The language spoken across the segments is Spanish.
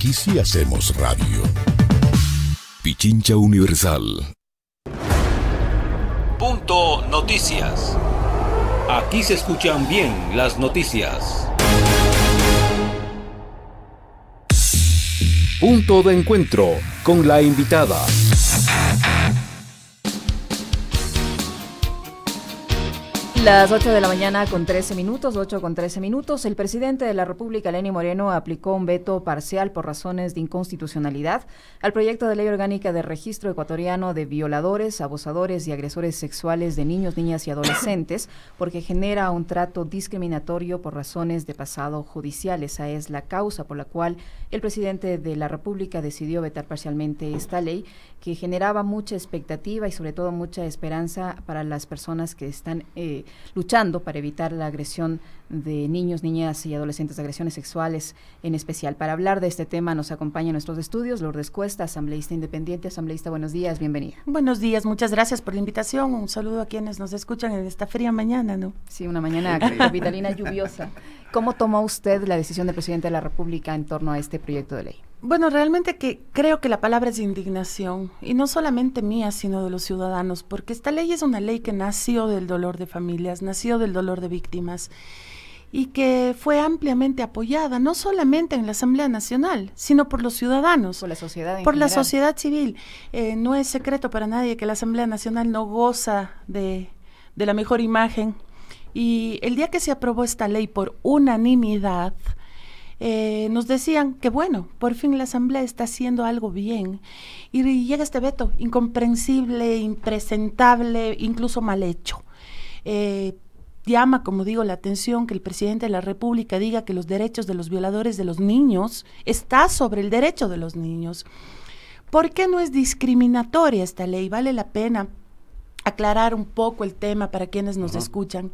Aquí sí hacemos radio. Pichincha Universal. Punto Noticias. Aquí se escuchan bien las noticias. Punto de encuentro con la invitada. Las 8 de la mañana con 13 minutos, 8 con 13 minutos, el presidente de la República, Lenín Moreno, aplicó un veto parcial por razones de inconstitucionalidad al proyecto de ley orgánica de registro ecuatoriano de violadores, abusadores y agresores sexuales de niños, niñas y adolescentes, porque genera un trato discriminatorio por razones de pasado judicial. Esa es la causa por la cual el presidente de la República decidió vetar parcialmente esta ley, que generaba mucha expectativa y sobre todo mucha esperanza para las personas que están... Eh, luchando para evitar la agresión de niños, niñas y adolescentes, agresiones sexuales en especial. Para hablar de este tema nos acompaña nuestros estudios Lourdes Cuesta, asambleísta independiente. Asambleísta, buenos días, bienvenida. Buenos días, muchas gracias por la invitación. Un saludo a quienes nos escuchan en esta fría mañana, ¿no? Sí, una mañana capitalina lluviosa. ¿Cómo tomó usted la decisión del presidente de la República en torno a este proyecto de ley? Bueno, realmente que creo que la palabra es indignación, y no solamente mía, sino de los ciudadanos, porque esta ley es una ley que nació del dolor de familias, nació del dolor de víctimas, y que fue ampliamente apoyada, no solamente en la Asamblea Nacional, sino por los ciudadanos. Por la sociedad. civil. Eh, no es secreto para nadie que la Asamblea Nacional no goza de, de la mejor imagen. Y el día que se aprobó esta ley por unanimidad, eh, nos decían que bueno, por fin la Asamblea está haciendo algo bien. Y, llega este veto, incomprensible, impresentable, incluso mal hecho. Eh, llama, como digo, la atención que el presidente de la República diga que los derechos de los violadores de los niños está sobre el derecho de los niños. ¿Por qué no es discriminatoria esta ley? Vale la pena aclarar un poco el tema para quienes nos escuchan.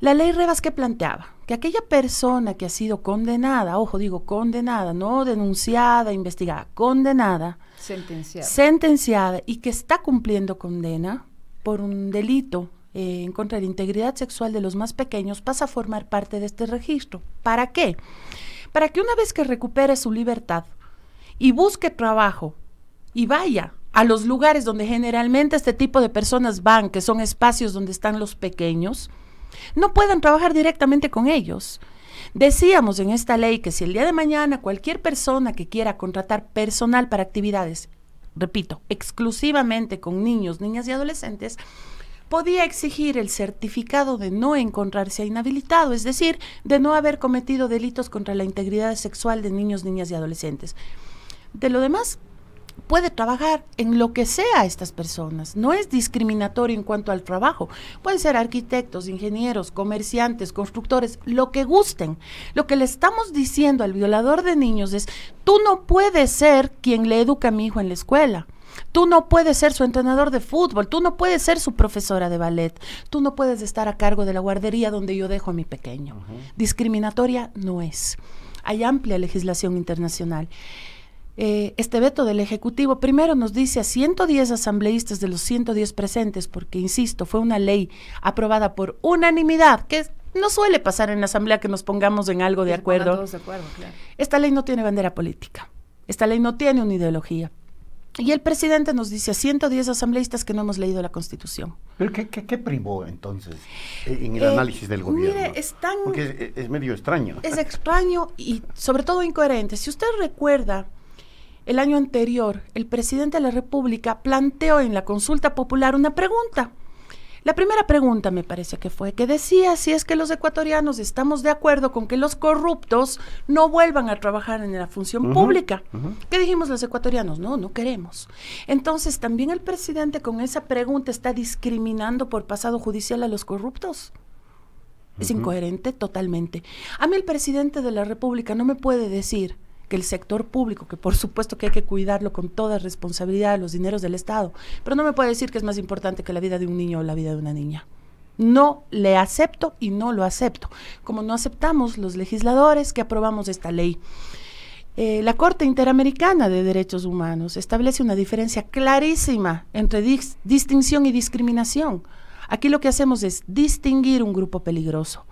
La ley Rebas que planteaba que aquella persona que ha sido condenada, ojo, digo condenada, no denunciada, investigada, condenada, sentenciada, y que está cumpliendo condena por un delito eh, en contra de la integridad sexual de los más pequeños, pasa a formar parte de este registro. ¿Para qué? Para que una vez que recupere su libertad y busque trabajo y vaya a los lugares donde generalmente este tipo de personas van, que son espacios donde están los pequeños, no puedan trabajar directamente con ellos. Decíamos en esta ley que si el día de mañana cualquier persona que quiera contratar personal para actividades, repito, exclusivamente con niños, niñas y adolescentes, podía exigir el certificado de no encontrarse inhabilitado, es decir, de no haber cometido delitos contra la integridad sexual de niños, niñas y adolescentes. De lo demás, puede trabajar en lo que sea estas personas. No es discriminatorio en cuanto al trabajo. Pueden ser arquitectos, ingenieros, comerciantes, constructores, lo que gusten. Lo que le estamos diciendo al violador de niños es, tú no puedes ser quien le educa a mi hijo en la escuela. Tú no puedes ser su entrenador de fútbol, tú no puedes ser su profesora de ballet, tú no puedes estar a cargo de la guardería donde yo dejo a mi pequeño. Discriminatoria no es. Hay amplia legislación internacional. Eh, este veto del Ejecutivo primero nos dice a 110 asambleístas de los 110 presentes, porque, insisto, fue una ley aprobada por unanimidad, que no suele pasar en Asamblea que nos pongamos en algo de acuerdo. Esta ley no tiene bandera política, esta ley no tiene una ideología. Y el presidente nos dice a 110 asambleístas que no hemos leído la Constitución. ¿Pero qué, qué, entonces eh, en el eh, análisis del gobierno? Mire, es tan... es medio extraño. Es extraño y sobre todo incoherente. Si usted recuerda, el año anterior, el presidente de la República planteó en la consulta popular una pregunta. La primera pregunta me parece que fue que decía si es que los ecuatorianos estamos de acuerdo con que los corruptos no vuelvan a trabajar en la función pública. ¿Qué dijimos los ecuatorianos? No, no queremos. Entonces, ¿también el presidente con esa pregunta está discriminando por pasado judicial a los corruptos? Es incoherente totalmente. A mí el presidente de la República no me puede decir que el sector público, que por supuesto que hay que cuidarlo con toda responsabilidad los dineros del Estado, pero no me puede decir que es más importante que la vida de un niño o la vida de una niña. No le acepto y no lo acepto, como no aceptamos los legisladores que aprobamos esta ley. Eh, la Corte Interamericana de Derechos Humanos establece una diferencia clarísima entre distinción y discriminación. Aquí lo que hacemos es distinguir un grupo peligroso,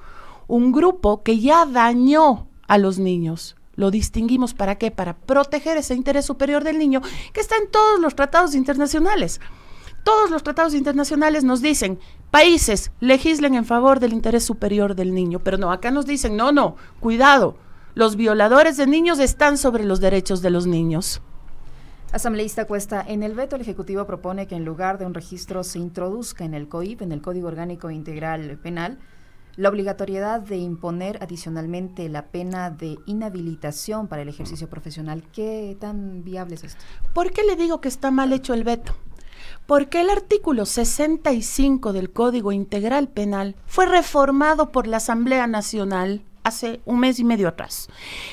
un grupo que ya dañó a los niños, lo distinguimos para qué? Para proteger ese interés superior del niño que está en todos los tratados internacionales. Todos los tratados internacionales nos dicen, países, legislen en favor del interés superior del niño, pero no, acá nos dicen, no, no, cuidado, los violadores de niños están sobre los derechos de los niños. Asambleísta Cuesta, en el veto el Ejecutivo propone que en lugar de un registro se introduzca en el COIP, en el Código Orgánico Integral Penal, la obligatoriedad de imponer adicionalmente la pena de inhabilitación para el ejercicio profesional, ¿qué tan viable es esto? ¿Por qué le digo que está mal hecho el veto? Porque el artículo 65 del Código Integral Penal fue reformado por la Asamblea Nacional hace un mes y medio atrás,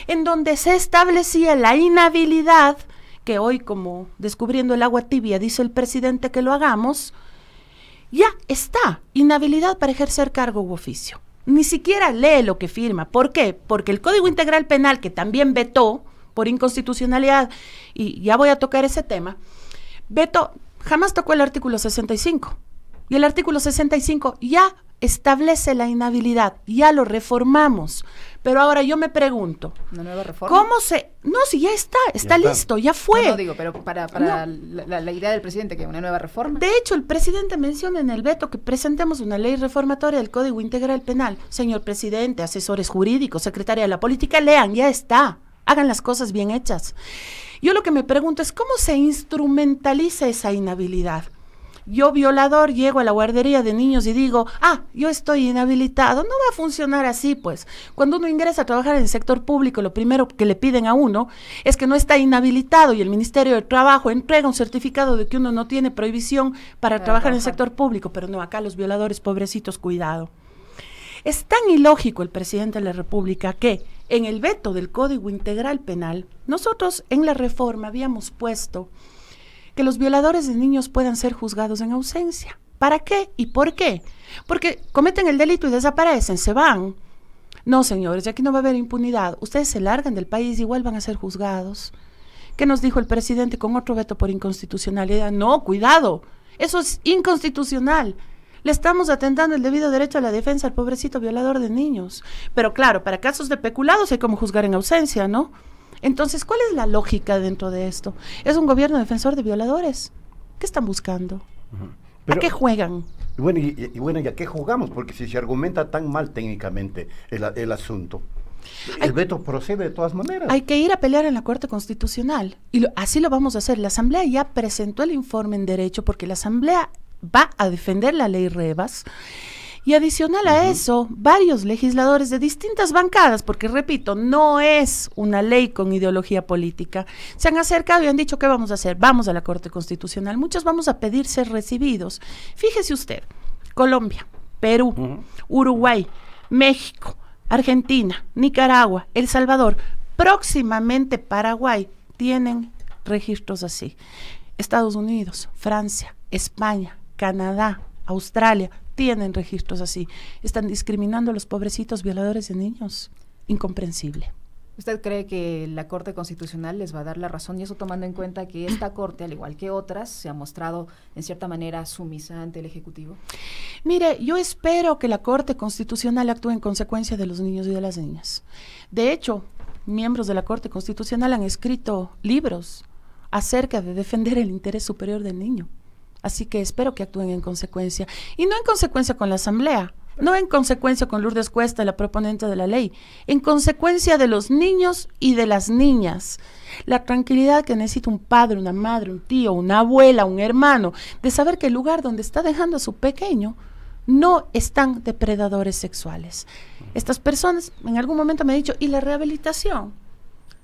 en donde se establecía la inhabilidad, que hoy como descubriendo el agua tibia dice el presidente que lo hagamos, ya está, inhabilidad para ejercer cargo u oficio. Ni siquiera lee lo que firma. ¿Por qué? Porque el Código Integral Penal, que también vetó por inconstitucionalidad, y ya voy a tocar ese tema, vetó, jamás tocó el artículo 65. Y el artículo 65 ya establece la inhabilidad, ya lo reformamos. Pero ahora yo me pregunto, ¿una nueva reforma? ¿Cómo se...? No, si ya está, está, listo, ya fue. No, digo, pero para, la, idea del presidente, que una nueva reforma. De hecho, el presidente menciona en el veto que presentemos una ley reformatoria del Código Integral Penal. Señor presidente, asesores jurídicos, secretaria de la política, lean, ya está. Hagan las cosas bien hechas. Yo lo que me pregunto es, ¿cómo se instrumentaliza esa inhabilidad? yo violador llego a la guardería de niños y digo, ah, yo estoy inhabilitado, no va a funcionar así, pues. Cuando uno ingresa a trabajar en el sector público, lo primero que le piden a uno es que no está inhabilitado y el Ministerio de Trabajo entrega un certificado de que uno no tiene prohibición para trabajar en el sector público, pero no, acá los violadores pobrecitos, cuidado. Es tan ilógico el presidente de la República que en el veto del Código Integral Penal, nosotros en la reforma habíamos puesto que los violadores de niños puedan ser juzgados en ausencia. ¿Para qué y por qué? Porque cometen el delito y desaparecen, se van. No, señores, aquí no va a haber impunidad. Ustedes se largan del país, igual van a ser juzgados. ¿Qué nos dijo el presidente con otro veto por inconstitucionalidad? No, cuidado, eso es inconstitucional. Le estamos atentando el debido derecho a la defensa al pobrecito violador de niños. Pero claro, para casos de peculados hay como juzgar en ausencia, ¿no? Entonces, ¿cuál es la lógica dentro de esto? Es un gobierno defensor de violadores. ¿Qué están buscando? ¿A qué juegan? Bueno y, bueno, ¿y a qué jugamos? Porque si se argumenta tan mal técnicamente el, asunto. el veto procede de todas maneras. Hay que ir a pelear en la Corte Constitucional. Y así lo vamos a hacer. La Asamblea ya presentó el informe en derecho porque la Asamblea va a defender la ley Rebas y adicional a eso, varios legisladores de distintas bancadas, porque repito, no es una ley con ideología política, se han acercado y han dicho, ¿qué vamos a hacer? Vamos a la Corte Constitucional. Muchos vamos a pedir ser recibidos. Fíjese usted, Colombia, Perú, Uruguay, México, Argentina, Nicaragua, El Salvador, próximamente Paraguay, tienen registros así. Estados Unidos, Francia, España, Canadá, Australia, tienen registros así. Están discriminando a los pobrecitos violadores de niños. Incomprensible. ¿Usted cree que la Corte Constitucional les va a dar la razón? Y eso tomando en cuenta que esta Corte, al igual que otras, se ha mostrado en cierta manera sumisa ante el Ejecutivo. Mire, yo espero que la Corte Constitucional actúe en consecuencia de los niños y de las niñas. De hecho, miembros de la Corte Constitucional han escrito libros acerca de defender el interés superior del niño. Así que espero que actúen en consecuencia. Y no en consecuencia con la Asamblea, no en consecuencia con Lourdes Cuesta, la proponente de la ley, en consecuencia de los niños y de las niñas. La tranquilidad que necesita un padre, una madre, un tío, una abuela, un hermano, de saber que el lugar donde está dejando a su pequeño no están depredadores sexuales. Estas personas en algún momento me han dicho, ¿y la rehabilitación?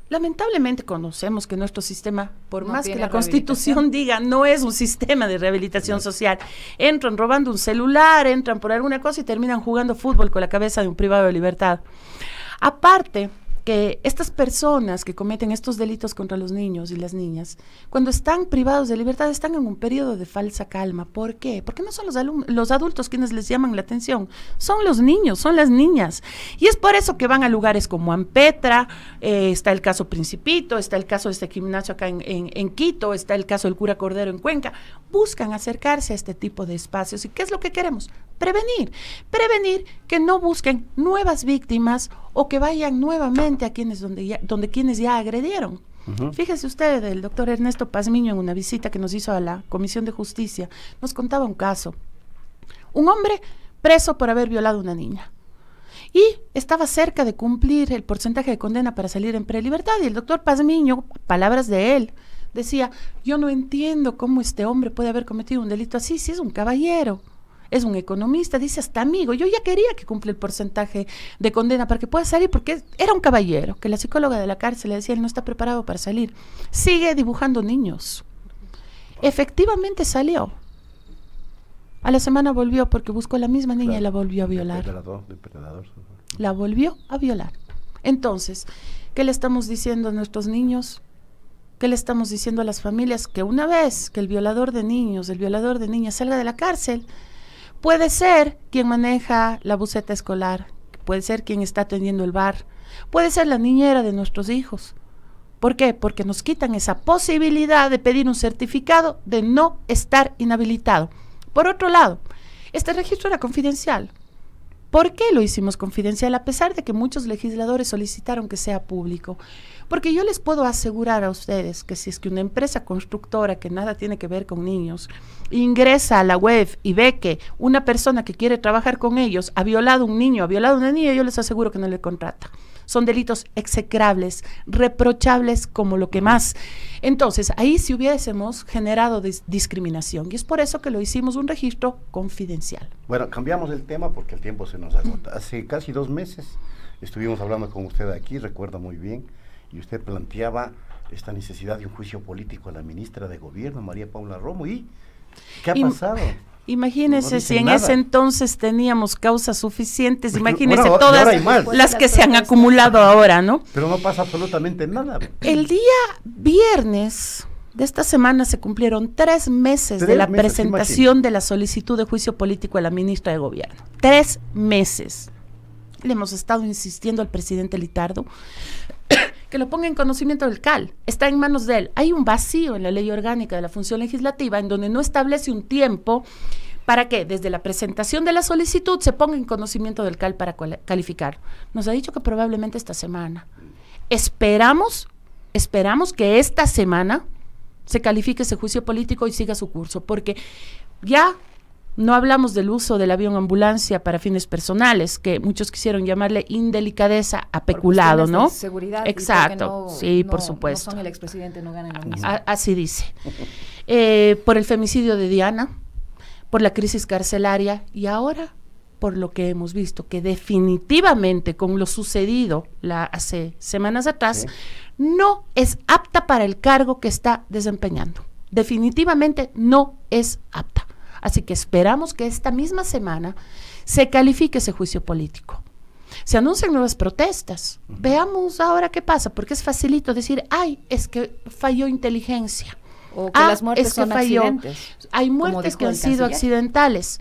Lamentablemente conocemos que nuestro sistema, por más que la Constitución diga, no es un sistema de rehabilitación social. Entran robando un celular, entran por alguna cosa y terminan jugando fútbol con la cabeza de un privado de libertad. Aparte, que estas personas que cometen estos delitos contra los niños y las niñas, cuando están privados de libertad, están en un periodo de falsa calma. ¿Por qué? Porque no son los, los adultos quienes les llaman la atención, son los niños, son las niñas. Y es por eso que van a lugares como Ampetra, eh, está el caso Principito, está el caso de este gimnasio acá en, en Quito, está el caso del cura Cordero en Cuenca. Buscan acercarse a este tipo de espacios. ¿Y qué es lo que queremos? Prevenir. Prevenir que no busquen nuevas víctimas o que vayan nuevamente a quienes donde, ya, donde quienes ya agredieron. Fíjese usted, el doctor Ernesto Pazmiño en una visita que nos hizo a la Comisión de Justicia nos contaba un caso. Un hombre preso por haber violado a una niña. Y estaba cerca de cumplir el porcentaje de condena para salir en prelibertad. Y el doctor Pazmiño, palabras de él, decía, yo no entiendo cómo este hombre puede haber cometido un delito así si es un caballero es un economista, dice hasta amigo. Yo ya quería que cumple el porcentaje de condena para que pueda salir, porque era un caballero, que la psicóloga de la cárcel le decía, él no está preparado para salir. Sigue dibujando niños. Efectivamente salió. A la semana volvió porque buscó la misma niña y la volvió a violar. La volvió a violar. Entonces, ¿qué le estamos diciendo a nuestros niños? ¿Qué le estamos diciendo a las familias? Que una vez que el violador de niños, el violador de niñas salga de la cárcel, Puede ser quien maneja la buceta escolar, puede ser quien está atendiendo el bar, puede ser la niñera de nuestros hijos. ¿Por qué? Porque nos quitan esa posibilidad de pedir un certificado de no estar inhabilitado. Por otro lado, este registro era confidencial. ¿Por qué lo hicimos confidencial? A pesar de que muchos legisladores solicitaron que sea público. Porque yo les puedo asegurar a ustedes que si es que una empresa constructora que nada tiene que ver con niños ingresa a la web y ve que una persona que quiere trabajar con ellos ha violado un niño, ha violado una niña, yo les aseguro que no le contrata. Son delitos execrables, reprochables como lo que más. Entonces, ahí si hubiésemos generado discriminación. Y es por eso que lo hicimos un registro confidencial. Bueno, cambiamos el tema porque el tiempo se nos agota. Hace casi dos meses estuvimos hablando con usted aquí, recuerda muy bien, y usted planteaba esta necesidad de un juicio político a la ministra de Gobierno, María Paula Romo, ¿y qué ha pasado? Imagínese si en ese entonces teníamos causas suficientes, imagínese todas las que se han acumulado ahora, ¿no? Pero no pasa absolutamente nada. El día viernes de esta semana se cumplieron tres meses de la presentación de la solicitud de juicio político a la ministra de Gobierno. Tres meses. Le hemos estado insistiendo al presidente Litardo que lo ponga en conocimiento del CAL. Está en manos de él. Hay un vacío en la ley orgánica de la función legislativa en donde no establece un tiempo para que desde la presentación de la solicitud se ponga en conocimiento del CAL para calificar. Nos ha dicho que probablemente esta semana. Esperamos, esperamos que esta semana se califique ese juicio político y siga su curso, porque ya no hablamos del uso del avión ambulancia para fines personales, que muchos quisieron llamarle indelicadeza a peculado, ¿no? seguridad. Exacto, sí, por supuesto. el expresidente, no así dice. Eh, por el femicidio de Diana, por la crisis carcelaria y ahora por lo que hemos visto, que definitivamente con lo sucedido la, hace semanas atrás, no es apta para el cargo que está desempeñando. Definitivamente no es apta. Así que esperamos que esta misma semana se califique ese juicio político. Se anuncian nuevas protestas. Veamos ahora qué pasa, porque es facilito decir, ay, es que falló inteligencia. O que ah, las muertes que son Hay muertes que han sido accidentales.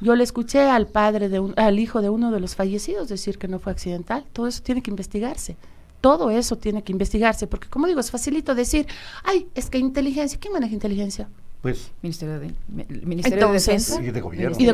Yo le escuché al padre de al hijo de uno de los fallecidos decir que no fue accidental. Todo eso tiene que investigarse. Todo eso tiene que investigarse, porque como digo, es facilito decir, ay, es que inteligencia, ¿quién maneja inteligencia? Pues. Ministerio de, Ministerio Defensa. Y de gobierno. de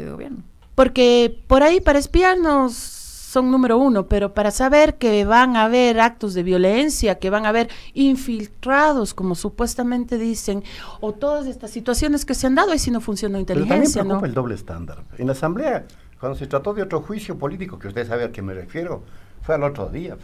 gobierno. Porque por ahí para espiarnos son número uno, pero para saber que van a haber actos de violencia, que van a haber infiltrados, como supuestamente dicen, o todas estas situaciones que se han dado, ahí sí no funciona inteligencia. Pero el doble estándar. En la Asamblea, cuando se trató de otro juicio político, que usted sabe a qué me refiero, fue el otro día.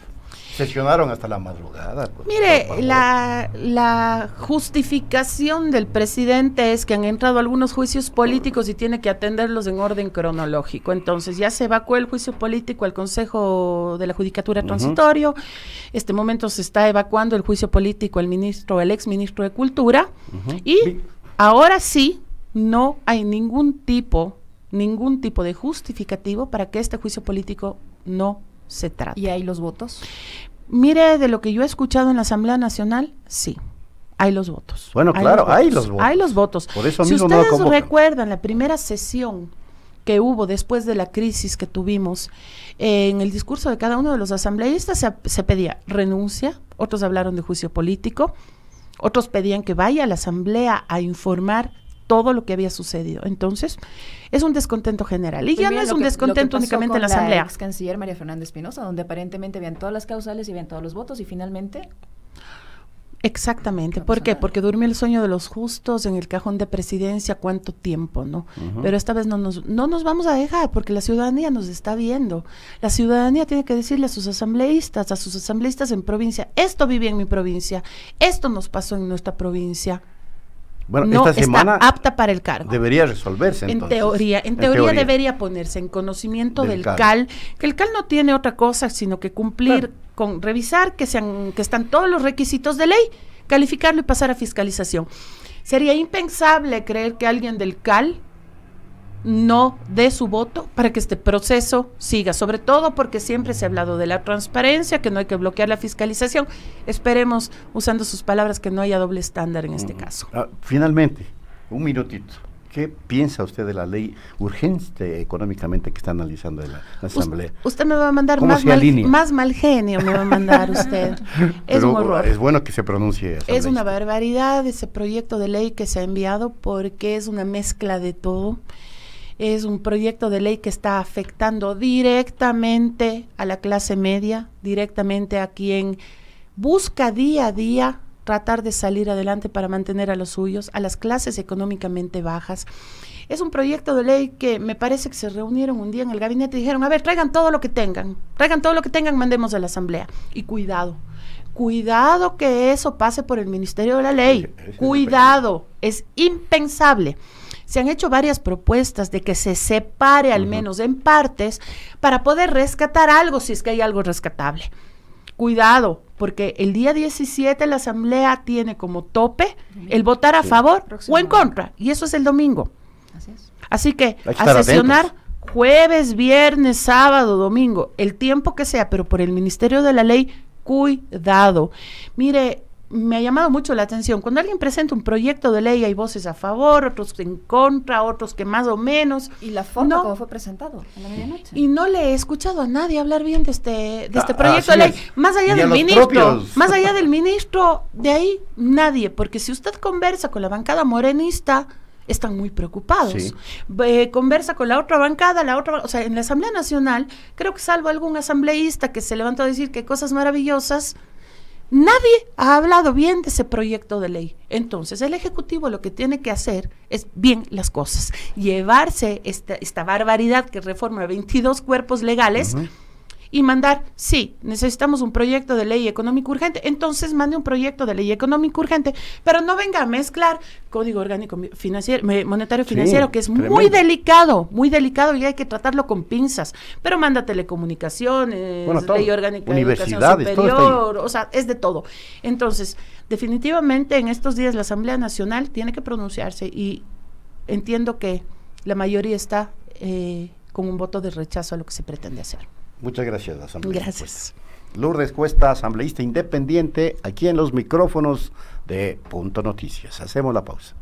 Sesionaron hasta la madrugada. Pues, Mire, la, justificación del presidente es que han entrado algunos juicios políticos y tiene que atenderlos en orden cronológico. Entonces ya se evacuó el juicio político al Consejo de la Judicatura Transitorio. Este momento se está evacuando el juicio político al ministro, el ex ministro de Cultura. Y ahora sí, no hay ningún tipo, ningún tipo de justificativo para que este juicio político no se trata. ¿Y hay los votos? Mire, de lo que yo he escuchado en la Asamblea Nacional, sí. Hay los votos. Bueno, claro, hay los votos. Hay los votos. Por eso si ustedes recuerdan la primera sesión que hubo después de la crisis que tuvimos, eh, en el discurso de cada uno de los asambleístas se, se, pedía renuncia, otros hablaron de juicio político, otros pedían que vaya a la asamblea a informar todo lo que había sucedido. Entonces, es un descontento general. Y ya no es un descontento únicamente en la Asamblea. La canciller María Fernanda Espinosa, donde aparentemente habían todas las causales y habían todos los votos y finalmente Exactamente. ¿Por qué? Porque durmió el sueño de los justos en el cajón de presidencia cuánto tiempo, ¿no? Pero esta vez no nos, no nos vamos a dejar porque la ciudadanía nos está viendo. La ciudadanía tiene que decirle a sus asambleístas, a sus asambleístas en provincia, esto vive en mi provincia, esto nos pasó en nuestra provincia. Bueno, esta semana está apta para el cargo. Debería resolverse. Entonces. En teoría, en, teoría, debería ponerse en conocimiento del, CAL. que el CAL no tiene otra cosa sino que cumplir con revisar que sean que están todos los requisitos de ley, calificarlo y pasar a fiscalización. Sería impensable creer que alguien del CAL no dé su voto para que este proceso siga, sobre todo porque siempre se ha hablado de la transparencia, que no hay que bloquear la fiscalización. Esperemos, usando sus palabras, que no haya doble estándar en este caso. Ah, finalmente, un minutito. ¿Qué piensa usted de la ley urgente económicamente que está analizando la, Asamblea? usted me va a mandar más mal, más mal, genio, me va a mandar usted. es Es bueno que se pronuncie. Es una barbaridad ese proyecto de ley que se ha enviado porque es una mezcla de todo es un proyecto de ley que está afectando directamente a la clase media, directamente a quien busca día a día tratar de salir adelante para mantener a los suyos, a las clases económicamente bajas. Es un proyecto de ley que me parece que se reunieron un día en el gabinete y dijeron, a ver, traigan todo lo que tengan, traigan todo lo que tengan, mandemos a la asamblea. Y cuidado, cuidado que eso pase por el Ministerio de la Ley, cuidado, es impensable. Se han hecho varias propuestas de que se separe al menos en partes para poder rescatar algo si es que hay algo rescatable. Cuidado, porque el día 17 la Asamblea tiene como tope el votar a favor o en contra, y eso es el domingo. Así, que, a sesionar jueves, viernes, sábado, domingo, el tiempo que sea, pero por el Ministerio de la Ley, cuidado. Mire, me ha llamado mucho la atención. Cuando alguien presenta un proyecto de ley, hay voces a favor, otros en contra, otros que más o menos. Y la forma como fue presentado Y no le he escuchado a nadie hablar bien de este, de este ah, proyecto de ley. Más allá del ministro, más allá del ministro, de ahí nadie. Porque si usted conversa con la bancada morenista, están muy preocupados. conversa con la otra bancada, la otra, o sea, en la Asamblea Nacional, creo que salvo algún asambleísta que se levantó a decir que cosas maravillosas Nadie ha hablado bien de ese proyecto de ley. Entonces, el Ejecutivo lo que tiene que hacer es bien las cosas. Llevarse esta, barbaridad que reforma 22 cuerpos legales y mandar, sí, necesitamos un proyecto de ley económico urgente, entonces mande un proyecto de ley económico urgente, pero no venga a mezclar código orgánico financiero, monetario financiero, que es muy delicado, muy delicado y hay que tratarlo con pinzas, pero manda telecomunicaciones, ley orgánica de educación superior, o sea, es de todo. Entonces, definitivamente en estos días la Asamblea Nacional tiene que pronunciarse y entiendo que la mayoría está eh, con un voto de rechazo a lo que se pretende hacer. Muchas gracias, asambleísta. Gracias. Pues, Lourdes Cuesta, asambleísta independiente, aquí en los micrófonos de Punto Noticias. Hacemos la pausa.